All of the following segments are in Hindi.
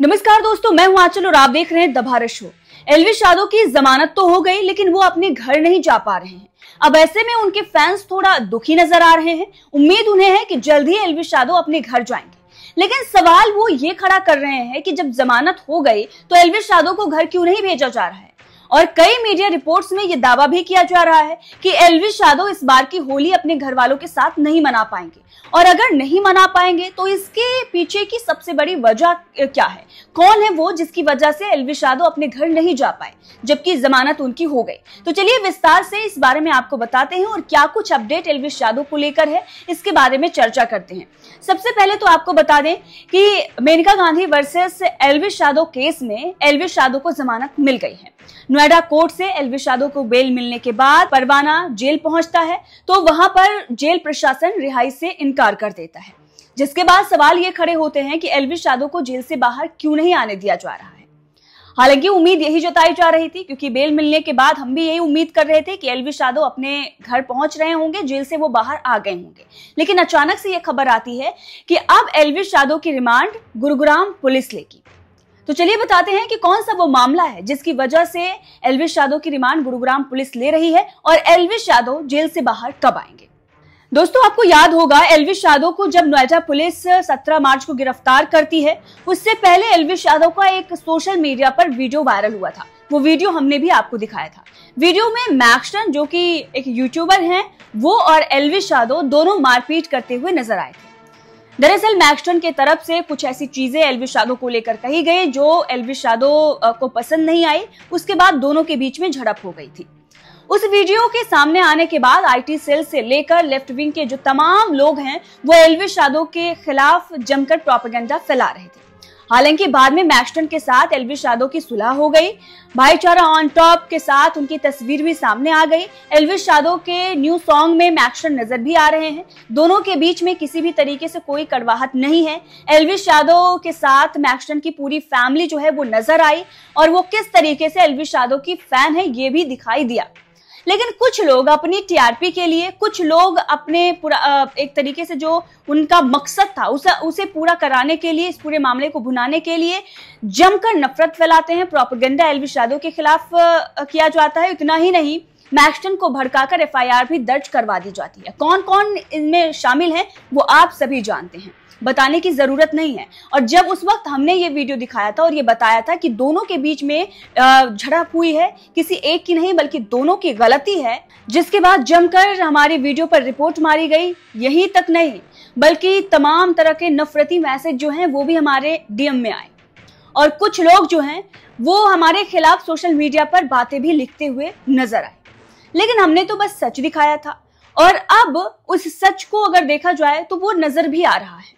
नमस्कार दोस्तों मैं हूं आंचल और आप देख रहे हैं द भारत शो एलविश यादव की जमानत तो हो गई लेकिन वो अपने घर नहीं जा पा रहे हैं अब ऐसे में उनके फैंस थोड़ा दुखी नजर आ रहे हैं उम्मीद उन्हें है कि जल्द ही एलविश यादव अपने घर जाएंगे लेकिन सवाल वो ये खड़ा कर रहे हैं कि जब जमानत हो गई तो एलविश यादव को घर क्यों नहीं भेजा जा रहा है और कई मीडिया रिपोर्ट्स में यह दावा भी किया जा रहा है कि एलविश यादव इस बार की होली अपने घर वालों के साथ नहीं मना पाएंगे और अगर नहीं मना पाएंगे तो इसके पीछे की सबसे बड़ी वजह क्या है कौन है वो जिसकी वजह से एलविश यादव अपने घर नहीं जा पाए जबकि जमानत उनकी हो गई तो चलिए विस्तार से इस बारे में आपको बताते हैं और क्या कुछ अपडेट एलविश यादव को लेकर है इसके बारे में चर्चा करते हैं सबसे पहले तो आपको बता दें कि मेनका गांधी वर्सेस एलविश यादव केस में एलविश यादव को जमानत मिल गई है नोएडा कोर्ट से एलविश यादव को बेल मिलने के बाद परवाना जेल पहुंचता है तो वहां पर जेल प्रशासन रिहाई से इनकार कर देता है जिसके बाद सवाल ये खड़े होते हैं कि एलविश यादव को जेल से बाहर क्यों नहीं आने दिया जा रहा है हालांकि उम्मीद यही जताई जा रही थी क्योंकि बेल मिलने के बाद हम भी यही उम्मीद कर रहे थे कि एलविश यादव अपने घर पहुंच रहे होंगे जेल से वो बाहर आ गए होंगे लेकिन अचानक से यह खबर आती है कि अब एलविश यादव की रिमांड गुरुग्राम पुलिस लेगी तो चलिए बताते हैं कि कौन सा वो मामला है जिसकी वजह से एलविश यादव की रिमांड गुरुग्राम पुलिस ले रही है और एलविश यादव जेल से बाहर कब आएंगे दोस्तों आपको याद होगा एलविश यादव को जब नोएडा पुलिस 17 मार्च को गिरफ्तार करती है उससे पहले एलविश यादव का एक सोशल मीडिया पर वीडियो वायरल हुआ था वो वीडियो हमने भी आपको दिखाया था वीडियो में मैक्सटन जो कि एक यूट्यूबर हैं वो और एलविश यादव दोनों मारपीट करते हुए नजर आए थे दरअसल मैक्सटन के तरफ से कुछ ऐसी चीजें एलविश यादव को लेकर कही गई जो एलविश यादव को पसंद नहीं आई उसके बाद दोनों के बीच में झड़प हो गई थी उस वीडियो के सामने आने के बाद आईटी सेल से लेकर लेफ्ट विंग के जो तमाम लोग हैं वो एलविश यादव के खिलाफ जमकर प्रोपेगेंडा फैला रहे थे हालांकि बाद में मैक्सटन के साथ एलविश यादव की सुलह हो गई भाईचारा ऑन टॉप के साथ उनकी तस्वीर भी सामने आ गई एलविश यादव के न्यू सॉन्ग में मैक्सटन नजर भी आ रहे हैं दोनों के बीच में किसी भी तरीके से कोई कड़वाहट नहीं है एलविश यादव के साथ मैक्सटन की पूरी फैमिली जो है वो नजर आई और वो किस तरीके से एलविश यादव की फैन है ये भी दिखाई दिया लेकिन कुछ लोग अपनी टीआरपी के लिए कुछ लोग अपने पूरा एक तरीके से जो उनका मकसद था उसे उसे पूरा कराने के लिए इस पूरे मामले को भुनाने के लिए जमकर नफरत फैलाते हैं प्रोपगेंडा एलविश यादव के खिलाफ किया जाता है इतना ही नहीं मैक्सटन को भड़काकर एफआईआर भी दर्ज करवा दी जाती है कौन कौन इनमें शामिल है वो आप सभी जानते हैं बताने की ज़रूरत नहीं है और जब उस वक्त हमने ये वीडियो दिखाया था और ये बताया था कि दोनों के बीच में झड़प हुई है किसी एक की नहीं बल्कि दोनों की गलती है जिसके बाद जमकर हमारी वीडियो पर रिपोर्ट मारी गई यही तक नहीं बल्कि तमाम तरह के नफरती मैसेज जो हैं वो भी हमारे डीएम में आए और कुछ लोग जो हैं वो हमारे खिलाफ सोशल मीडिया पर बातें भी लिखते हुए नजर आए लेकिन हमने तो बस सच दिखाया था और अब उस सच को अगर देखा जाए तो वो नजर भी आ रहा है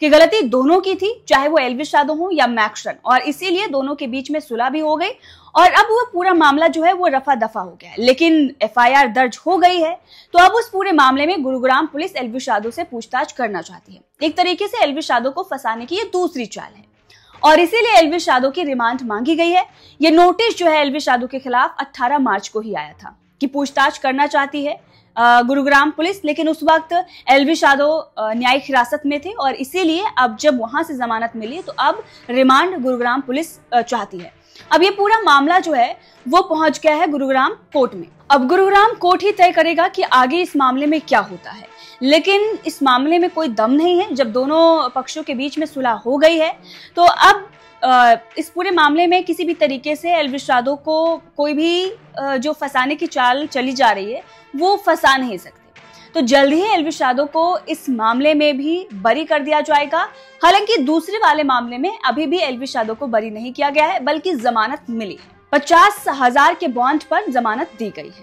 कि गलती दोनों की थी चाहे वो एलविश यादव हो या मैक्सन और इसीलिए दोनों के बीच में सुलह भी हो गई और अब वो पूरा मामला जो है वो रफा दफा हो गया है लेकिन एफआईआर दर्ज हो गई है तो अब उस पूरे मामले में गुरुग्राम पुलिस एलविश यादव से पूछताछ करना चाहती है एक तरीके से एलविश यादव को फंसाने की ये दूसरी चाल है और इसीलिए एलविश यादव की रिमांड मांगी गई है ये नोटिस जो है एलविश यादव के खिलाफ 18 मार्च को ही आया था कि पूछताछ करना चाहती है गुरुग्राम पुलिस लेकिन उस वक्त एलवी शादो न्यायिक हिरासत में थे और इसीलिए अब जब वहां से जमानत मिली तो अब रिमांड गुरुग्राम पुलिस चाहती है अब ये पूरा मामला जो है वो पहुंच गया है गुरुग्राम कोर्ट में अब गुरुग्राम कोर्ट ही तय करेगा कि आगे इस मामले में क्या होता है लेकिन इस मामले में कोई दम नहीं है जब दोनों पक्षों के बीच में सुलह हो गई है तो अब इस पूरे मामले में किसी भी तरीके से एलविश यादव को कोई भी जो फंसाने की चाल चली जा रही है वो फंसा नहीं सकते तो जल्द ही एलविश यादव को इस मामले में भी बरी कर दिया जाएगा हालांकि दूसरे वाले मामले में अभी भी एलविश यादव को बरी नहीं किया गया है बल्कि जमानत मिली पचास हजार के बॉन्ड पर जमानत दी गई है